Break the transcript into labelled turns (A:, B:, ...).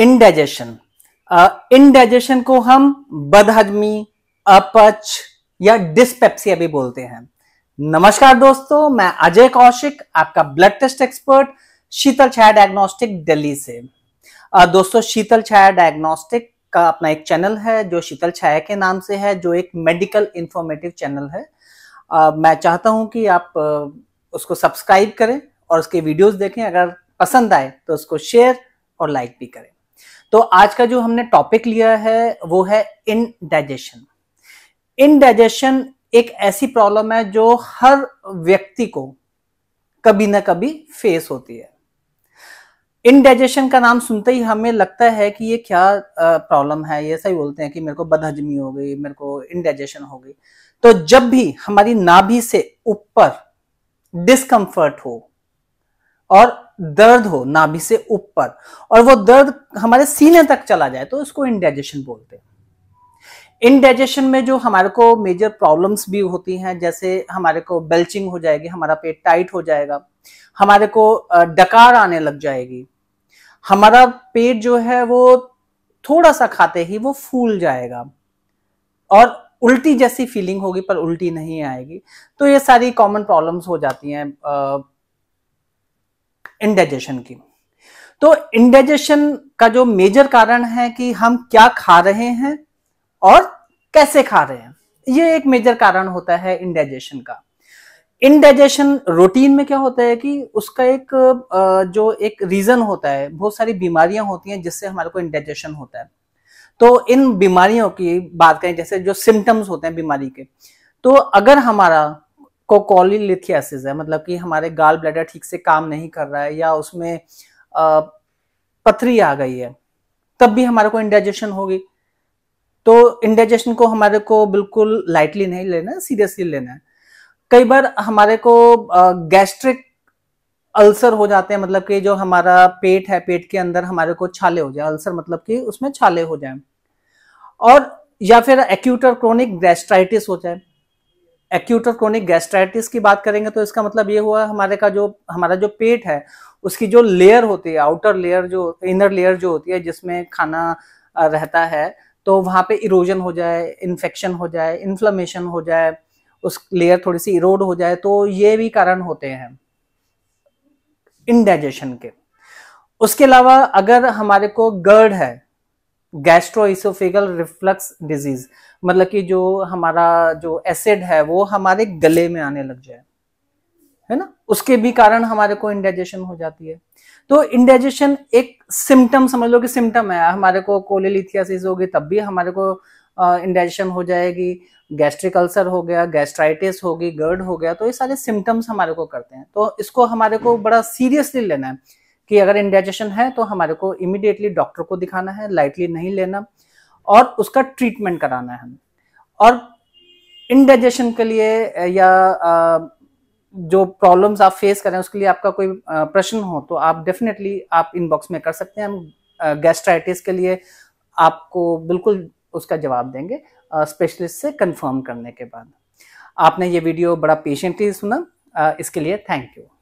A: indigestion indigestion uh, को हम बदहजमी अपच या डिस्पेप्सिया भी बोलते हैं नमस्कार दोस्तों मैं अजय कौशिक आपका blood test expert Sheetal Chhaya diagnostic Delhi से uh, दोस्तों शीतल छाया डायग्नोस्टिक का अपना एक चैनल है जो शीतल छाया के नाम से है जो एक मेडिकल इंफॉर्मेटिव चैनल है uh, मैं चाहता हूं कि आप उसको सब्सक्राइब करें और उसके वीडियोस देखें अगर पसंद आए तो उसको शेयर और लाइक भी करें तो आज का जो हमने टॉपिक लिया है वो है इनडाइजेशन इनडाइजेशन एक ऐसी प्रॉब्लम है जो हर व्यक्ति को कभी ना कभी फेस होती है इनडाइजेशन का नाम सुनते ही हमें लगता है कि ये क्या प्रॉब्लम है ये सही बोलते हैं कि मेरे को बदहजमी हो गई मेरे को इनडाइजेशन हो गई तो जब भी हमारी नाभि से ऊपर डिस्कम्फर्ट हो और दर्द हो नाभि से ऊपर और वो दर्द हमारे सीने तक चला जाए तो उसको इनडाइजेशन बोलते हैं इनडाइजेशन में जो हमारे को मेजर प्रॉब्लम्स भी होती हैं जैसे हमारे को बेल्चिंग हो जाएगी हमारा पेट टाइट हो जाएगा हमारे को डकार आने लग जाएगी हमारा पेट जो है वो थोड़ा सा खाते ही वो फूल जाएगा और उल्टी जैसी फीलिंग होगी पर उल्टी नहीं आएगी तो ये सारी कॉमन प्रॉब्लम्स हो जाती हैं इंडाइजेशन की तो इंडाइजेशन का जो मेजर कारण है कि हम क्या खा रहे हैं और कैसे खा रहे हैं ये एक मेजर कारण होता है इंडाइजेशन का इनडाइजेशन रूटीन में क्या होता है कि उसका एक जो एक रीजन होता है बहुत सारी बीमारियां होती हैं जिससे हमारे को इंडाइजेशन होता है तो इन बीमारियों की बात करें जैसे जो सिम्टम्स होते हैं बीमारी के तो अगर हमारा कोकोलिथियासिस है मतलब कि हमारे गाल ब्लैडर ठीक से काम नहीं कर रहा है या उसमें पथरी आ गई है तब भी हमारे को इंडाइजेशन होगी तो इंडाइजेशन को हमारे को बिल्कुल लाइटली नहीं लेना है सीरियसली लेना है कई बार हमारे को गैस्ट्रिक अल्सर हो जाते हैं मतलब कि जो हमारा पेट है पेट के अंदर हमारे को छाले हो जाए अल्सर मतलब कि उसमें छाले हो जाए और या फिर एक्यूट और क्रोनिक गैस्ट्राइटिस हो जाए एक्यूट और क्रोनिक गैस्ट्राइटिस की बात करेंगे तो इसका मतलब ये हुआ हमारे का जो हमारा जो पेट है उसकी जो लेयर होती है आउटर लेयर जो इनर लेयर जो होती है जिसमें खाना रहता है तो वहाँ पे इरोजन हो जाए इन्फेक्शन हो जाए इन्फ्लमेशन हो जाए उस लेयर थोड़ी सी इरोड हो जाए तो ये भी कारण होते हैं इनडाइजेशन के उसके अलावा अगर हमारे को गर्ड है इसोफेगल रिफ्लक्स डिजीज मतलब कि जो हमारा जो एसिड है वो हमारे गले में आने लग जाए है ना उसके भी कारण हमारे को इंडाइजेशन हो जाती है तो इंडाइजेशन एक सिम्टम समझ लो कि सिम्टम है हमारे को कोलेलिथियासिस होगी तब भी हमारे को इंडाइजेशन हो जाएगी गैस्ट्रिक अल्सर हो गया गैस्ट्राइटिस होगी गर्ड हो गया तो ये सारे सिम्टम्स हमारे को करते हैं तो इसको हमारे को बड़ा सीरियसली लेना है कि अगर इंडाइजेशन है तो हमारे को इमिडिएटली डॉक्टर को दिखाना है लाइटली नहीं लेना और उसका ट्रीटमेंट कराना है और इंडाइजेशन के लिए या जो प्रॉब्लम्स आप फेस करें उसके लिए आपका कोई प्रश्न हो तो आप डेफिनेटली आप इनबॉक्स में कर सकते हैं हम गैस्ट्राइटिस के लिए आपको बिल्कुल उसका जवाब देंगे स्पेशलिस्ट से कंफर्म करने के बाद आपने ये वीडियो बड़ा पेशेंटली सुना इसके लिए थैंक यू